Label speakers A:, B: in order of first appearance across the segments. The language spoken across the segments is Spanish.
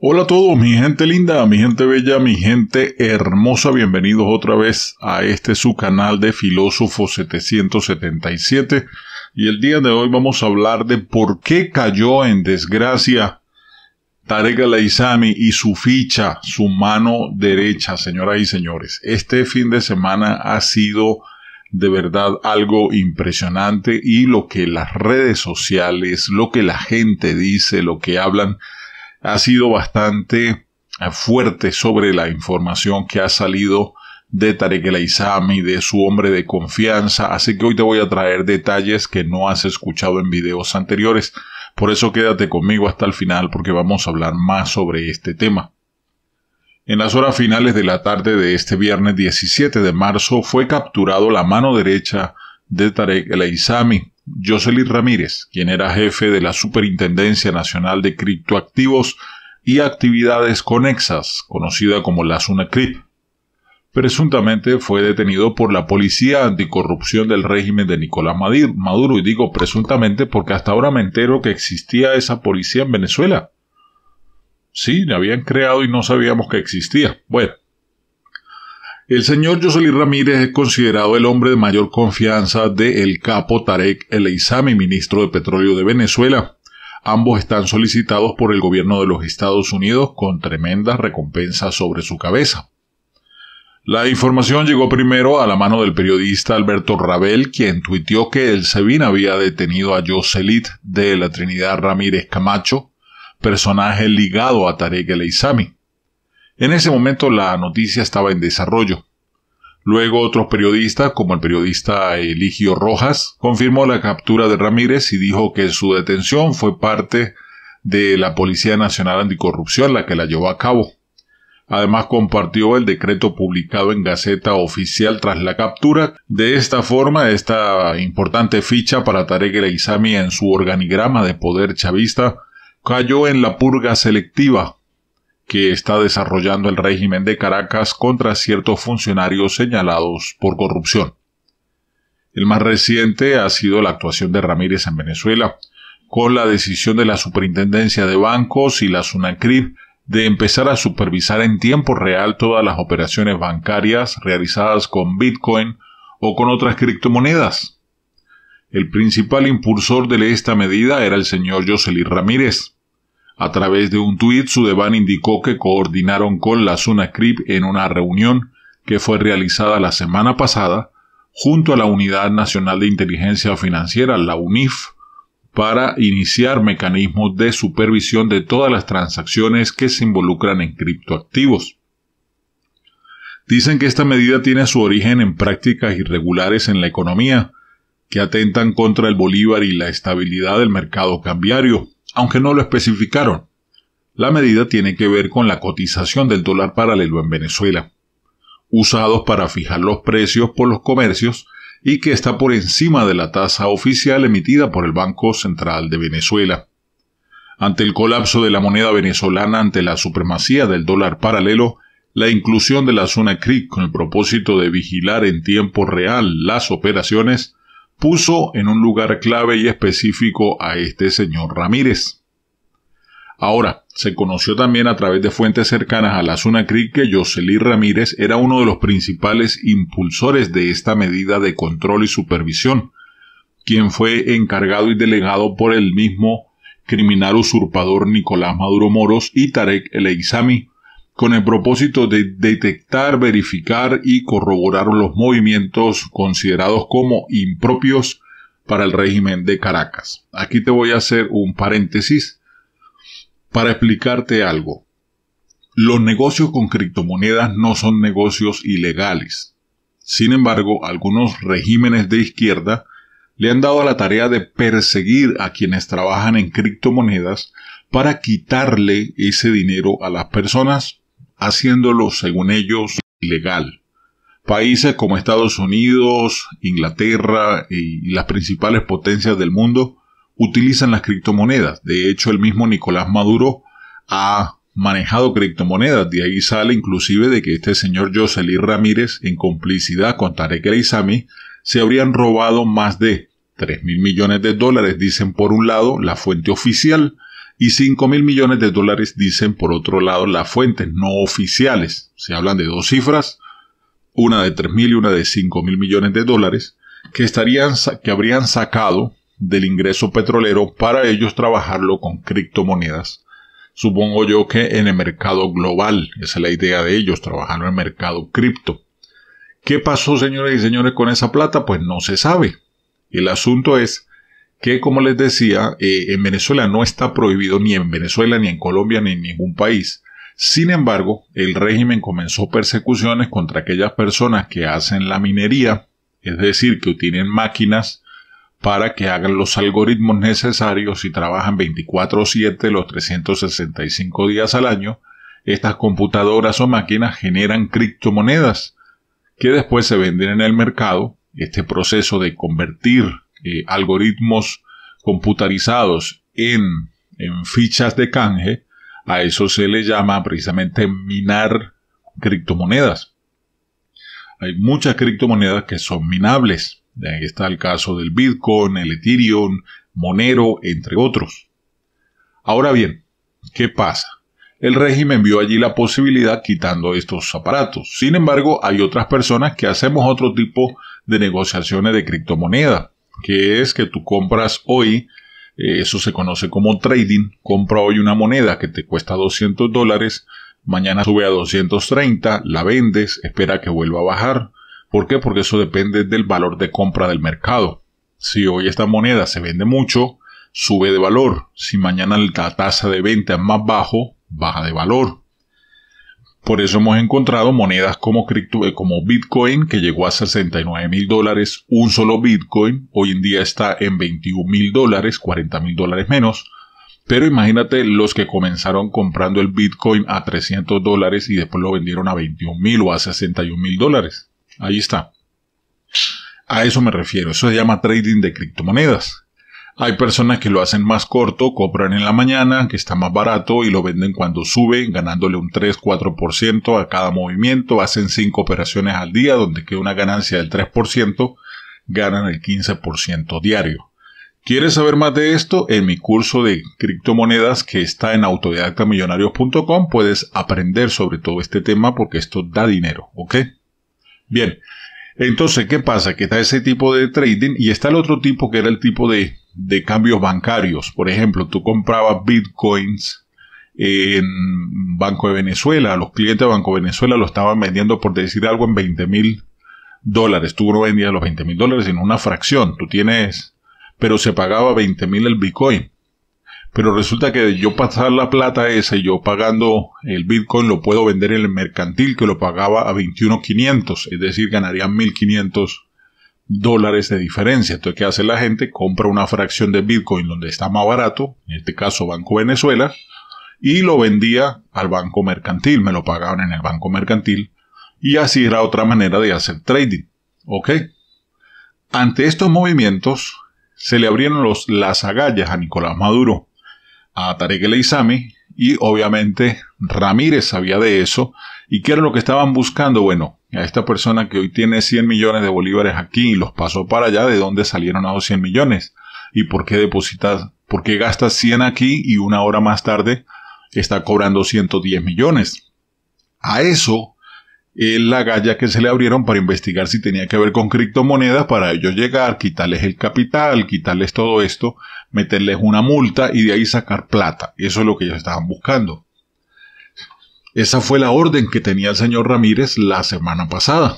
A: Hola a todos, mi gente linda, mi gente bella, mi gente hermosa, bienvenidos otra vez a este su canal de Filósofo 777 y el día de hoy vamos a hablar de por qué cayó en desgracia Tarek al y su ficha, su mano derecha, señoras y señores. Este fin de semana ha sido de verdad algo impresionante y lo que las redes sociales, lo que la gente dice, lo que hablan, ha sido bastante eh, fuerte sobre la información que ha salido de Tarek El Aizami, de su hombre de confianza, así que hoy te voy a traer detalles que no has escuchado en videos anteriores. Por eso quédate conmigo hasta el final porque vamos a hablar más sobre este tema. En las horas finales de la tarde de este viernes 17 de marzo fue capturado la mano derecha de Tarek El Aizami, Jocely Ramírez, quien era jefe de la Superintendencia Nacional de Criptoactivos y Actividades Conexas, conocida como la SUNACRIP. Presuntamente fue detenido por la Policía Anticorrupción del régimen de Nicolás Maduro, y digo presuntamente porque hasta ahora me entero que existía esa policía en Venezuela. Sí, la habían creado y no sabíamos que existía. Bueno, el señor Jocelyn Ramírez es considerado el hombre de mayor confianza de el capo Tarek El ministro de Petróleo de Venezuela. Ambos están solicitados por el gobierno de los Estados Unidos con tremendas recompensas sobre su cabeza. La información llegó primero a la mano del periodista Alberto Rabel, quien tuiteó que el SEBIN había detenido a Joselit de la Trinidad Ramírez Camacho, personaje ligado a Tarek El en ese momento la noticia estaba en desarrollo. Luego otro periodista, como el periodista Eligio Rojas, confirmó la captura de Ramírez y dijo que su detención fue parte de la Policía Nacional Anticorrupción la que la llevó a cabo. Además compartió el decreto publicado en Gaceta Oficial tras la captura. De esta forma, esta importante ficha para Tarek El en su organigrama de poder chavista cayó en la purga selectiva, que está desarrollando el régimen de Caracas contra ciertos funcionarios señalados por corrupción. El más reciente ha sido la actuación de Ramírez en Venezuela, con la decisión de la Superintendencia de Bancos y la Sunacrib de empezar a supervisar en tiempo real todas las operaciones bancarias realizadas con Bitcoin o con otras criptomonedas. El principal impulsor de esta medida era el señor Jocelyn Ramírez, a través de un tuit, Sudeban indicó que coordinaron con la Zona en una reunión que fue realizada la semana pasada junto a la Unidad Nacional de Inteligencia Financiera, la UNIF, para iniciar mecanismos de supervisión de todas las transacciones que se involucran en criptoactivos. Dicen que esta medida tiene su origen en prácticas irregulares en la economía, que atentan contra el bolívar y la estabilidad del mercado cambiario, aunque no lo especificaron. La medida tiene que ver con la cotización del dólar paralelo en Venezuela, usados para fijar los precios por los comercios y que está por encima de la tasa oficial emitida por el Banco Central de Venezuela. Ante el colapso de la moneda venezolana ante la supremacía del dólar paralelo, la inclusión de la zona CRIC con el propósito de vigilar en tiempo real las operaciones puso en un lugar clave y específico a este señor Ramírez. Ahora, se conoció también a través de fuentes cercanas a la Zuna Creek que Jocelyn Ramírez era uno de los principales impulsores de esta medida de control y supervisión, quien fue encargado y delegado por el mismo criminal usurpador Nicolás Maduro Moros y Tarek El con el propósito de detectar, verificar y corroborar los movimientos considerados como impropios para el régimen de Caracas. Aquí te voy a hacer un paréntesis para explicarte algo. Los negocios con criptomonedas no son negocios ilegales. Sin embargo, algunos regímenes de izquierda le han dado la tarea de perseguir a quienes trabajan en criptomonedas para quitarle ese dinero a las personas haciéndolo, según ellos, ilegal. Países como Estados Unidos, Inglaterra y las principales potencias del mundo utilizan las criptomonedas. De hecho, el mismo Nicolás Maduro ha manejado criptomonedas. De ahí sale inclusive de que este señor Jocely Ramírez, en complicidad con Tarek El se habrían robado más de 3 mil millones de dólares, dicen por un lado la fuente oficial, y 5 mil millones de dólares, dicen por otro lado las fuentes no oficiales. Se hablan de dos cifras, una de 3 mil y una de 5 mil millones de dólares, que, estarían, que habrían sacado del ingreso petrolero para ellos trabajarlo con criptomonedas. Supongo yo que en el mercado global, esa es la idea de ellos, trabajar en el mercado cripto. ¿Qué pasó, señores y señores, con esa plata? Pues no se sabe. El asunto es que como les decía, eh, en Venezuela no está prohibido ni en Venezuela, ni en Colombia, ni en ningún país. Sin embargo, el régimen comenzó persecuciones contra aquellas personas que hacen la minería, es decir, que tienen máquinas para que hagan los algoritmos necesarios y trabajan 24 o 7 los 365 días al año. Estas computadoras o máquinas generan criptomonedas que después se venden en el mercado. Este proceso de convertir eh, algoritmos computarizados en, en fichas de canje, a eso se le llama precisamente minar criptomonedas. Hay muchas criptomonedas que son minables. Ahí está el caso del Bitcoin, el Ethereum, Monero, entre otros. Ahora bien, ¿qué pasa? El régimen vio allí la posibilidad quitando estos aparatos. Sin embargo, hay otras personas que hacemos otro tipo de negociaciones de criptomonedas que es que tú compras hoy, eh, eso se conoce como trading, compra hoy una moneda que te cuesta 200 dólares, mañana sube a 230, la vendes, espera que vuelva a bajar. ¿Por qué? Porque eso depende del valor de compra del mercado. Si hoy esta moneda se vende mucho, sube de valor. Si mañana la tasa de venta es más bajo, baja de valor. Por eso hemos encontrado monedas como, eh, como Bitcoin, que llegó a 69 mil dólares, un solo Bitcoin, hoy en día está en 21 mil dólares, 40 mil dólares menos. Pero imagínate los que comenzaron comprando el Bitcoin a 300 dólares y después lo vendieron a 21 mil o a 61 mil dólares. Ahí está. A eso me refiero. Eso se llama trading de criptomonedas. Hay personas que lo hacen más corto, compran en la mañana, que está más barato y lo venden cuando sube, ganándole un 3-4% a cada movimiento, hacen 5 operaciones al día, donde queda una ganancia del 3%, ganan el 15% diario. ¿Quieres saber más de esto? En mi curso de criptomonedas que está en autodidactamillonarios.com puedes aprender sobre todo este tema porque esto da dinero, ¿ok? Bien, entonces, ¿qué pasa? Que está ese tipo de trading y está el otro tipo que era el tipo de de cambios bancarios. Por ejemplo, tú comprabas bitcoins en Banco de Venezuela, los clientes de Banco de Venezuela lo estaban vendiendo, por decir algo, en 20 mil dólares. Tú no vendías los 20 mil dólares, sino una fracción. Tú tienes, pero se pagaba 20 mil el bitcoin. Pero resulta que yo pasar la plata esa y yo pagando el bitcoin lo puedo vender en el mercantil que lo pagaba a 21.500, es decir, ganaría 1.500 dólares de diferencia. Entonces, ¿qué hace la gente? Compra una fracción de Bitcoin donde está más barato, en este caso Banco Venezuela, y lo vendía al banco mercantil, me lo pagaban en el banco mercantil, y así era otra manera de hacer trading. ¿Ok? Ante estos movimientos, se le abrieron los, las agallas a Nicolás Maduro, a Tarek El y obviamente Ramírez sabía de eso ¿Y qué era lo que estaban buscando? Bueno, a esta persona que hoy tiene 100 millones de bolívares aquí y los pasó para allá, ¿de dónde salieron a los 100 millones? ¿Y por qué depositas, por qué gastas 100 aquí y una hora más tarde está cobrando 110 millones? A eso es la galla que se le abrieron para investigar si tenía que ver con criptomonedas para ellos llegar, quitarles el capital, quitarles todo esto, meterles una multa y de ahí sacar plata. Eso es lo que ellos estaban buscando. Esa fue la orden que tenía el señor Ramírez la semana pasada.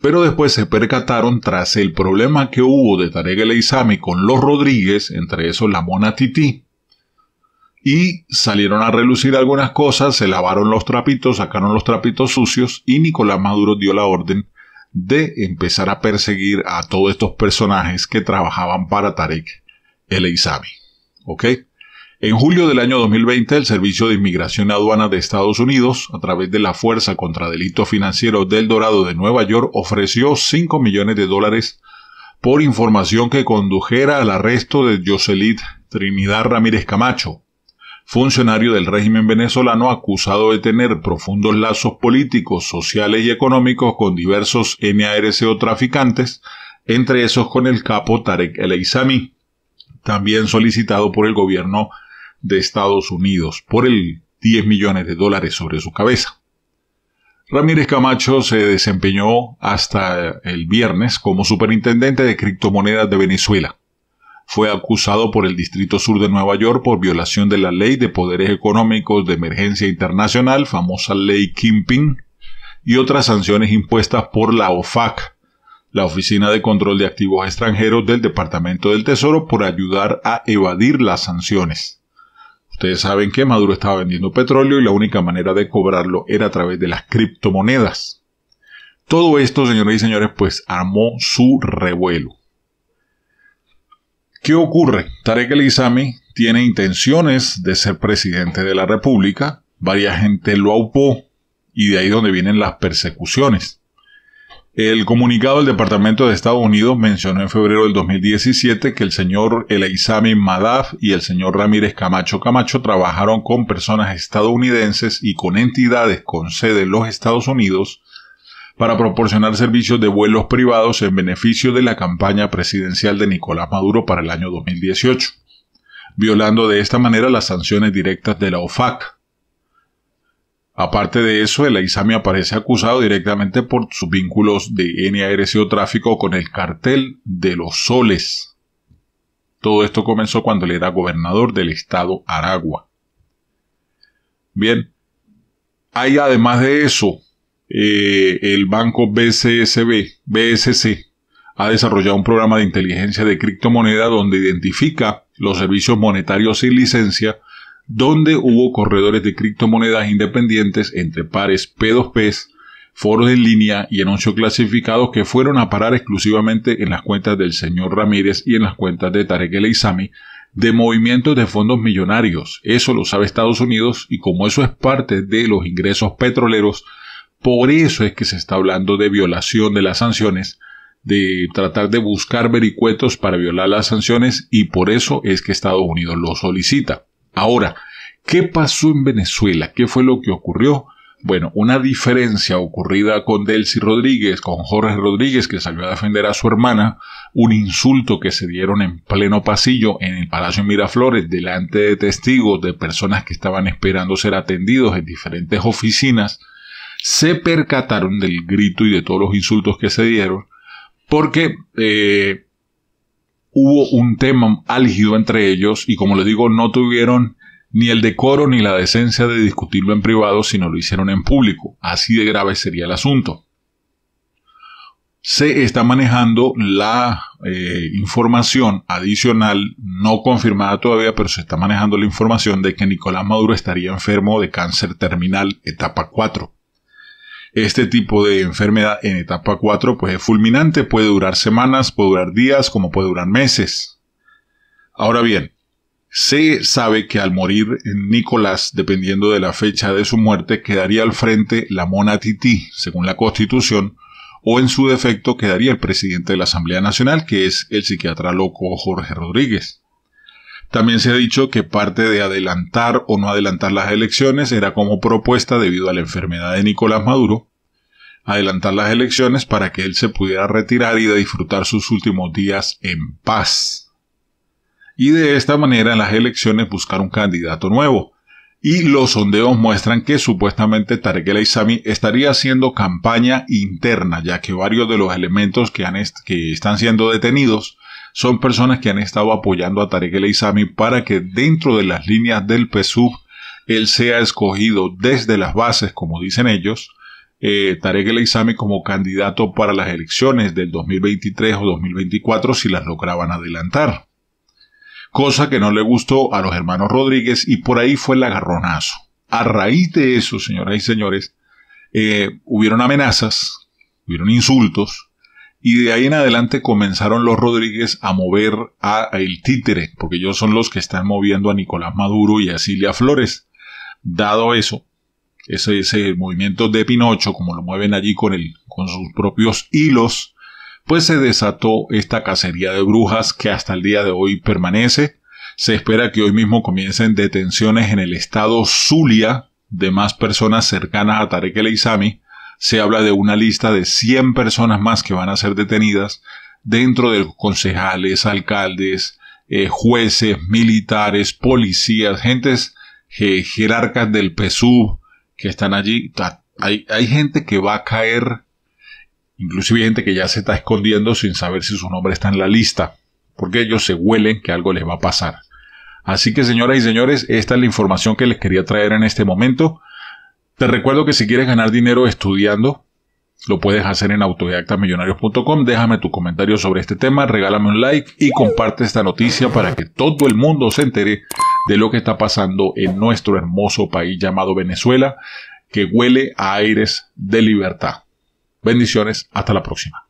A: Pero después se percataron tras el problema que hubo de Tarek El Isami con los Rodríguez, entre esos la Mona Titi, y salieron a relucir algunas cosas, se lavaron los trapitos, sacaron los trapitos sucios y Nicolás Maduro dio la orden de empezar a perseguir a todos estos personajes que trabajaban para Tarek el Isami, ¿Ok? En julio del año 2020, el Servicio de Inmigración Aduana de Estados Unidos, a través de la Fuerza contra Delitos Financieros del Dorado de Nueva York, ofreció 5 millones de dólares por información que condujera al arresto de Jocelyn Trinidad Ramírez Camacho, funcionario del régimen venezolano acusado de tener profundos lazos políticos, sociales y económicos con diversos NARCO traficantes, entre esos con el capo Tarek El también solicitado por el gobierno de Estados Unidos por el 10 millones de dólares sobre su cabeza. Ramírez Camacho se desempeñó hasta el viernes como superintendente de criptomonedas de Venezuela. Fue acusado por el Distrito Sur de Nueva York por violación de la Ley de Poderes Económicos de Emergencia Internacional, famosa Ley Kimping, y otras sanciones impuestas por la OFAC, la Oficina de Control de Activos Extranjeros del Departamento del Tesoro, por ayudar a evadir las sanciones. Ustedes saben que Maduro estaba vendiendo petróleo y la única manera de cobrarlo era a través de las criptomonedas. Todo esto, señoras y señores, pues armó su revuelo. ¿Qué ocurre? Tarek El tiene intenciones de ser presidente de la República. Varia gente lo aupó y de ahí donde vienen las persecuciones. El comunicado del Departamento de Estados Unidos mencionó en febrero del 2017 que el señor Eleizami Madaf y el señor Ramírez Camacho Camacho trabajaron con personas estadounidenses y con entidades con sede en los Estados Unidos para proporcionar servicios de vuelos privados en beneficio de la campaña presidencial de Nicolás Maduro para el año 2018, violando de esta manera las sanciones directas de la OFAC Aparte de eso, el Aizami aparece acusado directamente por sus vínculos de NARC o tráfico con el cartel de los soles. Todo esto comenzó cuando él era gobernador del estado Aragua. Bien, hay además de eso, eh, el banco BCSB, BSC, ha desarrollado un programa de inteligencia de criptomoneda donde identifica los servicios monetarios sin licencia donde hubo corredores de criptomonedas independientes entre pares p 2 p foros en línea y anuncios clasificados que fueron a parar exclusivamente en las cuentas del señor Ramírez y en las cuentas de Tarek El Sami de movimientos de fondos millonarios. Eso lo sabe Estados Unidos y como eso es parte de los ingresos petroleros, por eso es que se está hablando de violación de las sanciones, de tratar de buscar vericuetos para violar las sanciones y por eso es que Estados Unidos lo solicita. Ahora, ¿qué pasó en Venezuela? ¿Qué fue lo que ocurrió? Bueno, una diferencia ocurrida con Delcy Rodríguez, con Jorge Rodríguez, que salió a defender a su hermana, un insulto que se dieron en pleno pasillo en el Palacio Miraflores, delante de testigos, de personas que estaban esperando ser atendidos en diferentes oficinas, se percataron del grito y de todos los insultos que se dieron, porque eh, hubo un tema álgido entre ellos y como les digo, no tuvieron ni el decoro ni la decencia de discutirlo en privado, sino lo hicieron en público. Así de grave sería el asunto. Se está manejando la eh, información adicional, no confirmada todavía, pero se está manejando la información de que Nicolás Maduro estaría enfermo de cáncer terminal etapa 4. Este tipo de enfermedad en etapa 4 pues es fulminante, puede durar semanas, puede durar días, como puede durar meses. Ahora bien, se sabe que al morir Nicolás, dependiendo de la fecha de su muerte, quedaría al frente la mona Tití, según la Constitución, o en su defecto quedaría el presidente de la Asamblea Nacional, que es el psiquiatra loco Jorge Rodríguez. También se ha dicho que parte de adelantar o no adelantar las elecciones era como propuesta debido a la enfermedad de Nicolás Maduro, adelantar las elecciones para que él se pudiera retirar y disfrutar sus últimos días en paz. Y de esta manera en las elecciones buscar un candidato nuevo. Y los sondeos muestran que supuestamente Tarek El estaría haciendo campaña interna, ya que varios de los elementos que, han que están siendo detenidos son personas que han estado apoyando a Tarek El para que dentro de las líneas del PSUV él sea escogido desde las bases, como dicen ellos, eh, Tarek El como candidato para las elecciones del 2023 o 2024 si las lograban adelantar. Cosa que no le gustó a los hermanos Rodríguez y por ahí fue el agarronazo. A raíz de eso, señoras y señores, eh, hubieron amenazas, hubieron insultos, y de ahí en adelante comenzaron los Rodríguez a mover a, el títere, porque ellos son los que están moviendo a Nicolás Maduro y a Silvia Flores. Dado eso, ese, movimiento de Pinocho, como lo mueven allí con, el, con sus propios hilos, pues se desató esta cacería de brujas que hasta el día de hoy permanece. Se espera que hoy mismo comiencen detenciones en el estado Zulia de más personas cercanas a Tarek el se habla de una lista de 100 personas más que van a ser detenidas dentro de concejales, alcaldes, eh, jueces, militares, policías, gentes, jerarcas del PSUV que están allí. Hay, hay gente que va a caer, inclusive gente que ya se está escondiendo sin saber si su nombre está en la lista, porque ellos se huelen que algo les va a pasar. Así que señoras y señores, esta es la información que les quería traer en este momento. Te recuerdo que si quieres ganar dinero estudiando, lo puedes hacer en autodidactamillonarios.com. Déjame tu comentario sobre este tema, regálame un like y comparte esta noticia para que todo el mundo se entere de lo que está pasando en nuestro hermoso país llamado Venezuela, que huele a aires de libertad. Bendiciones, hasta la próxima.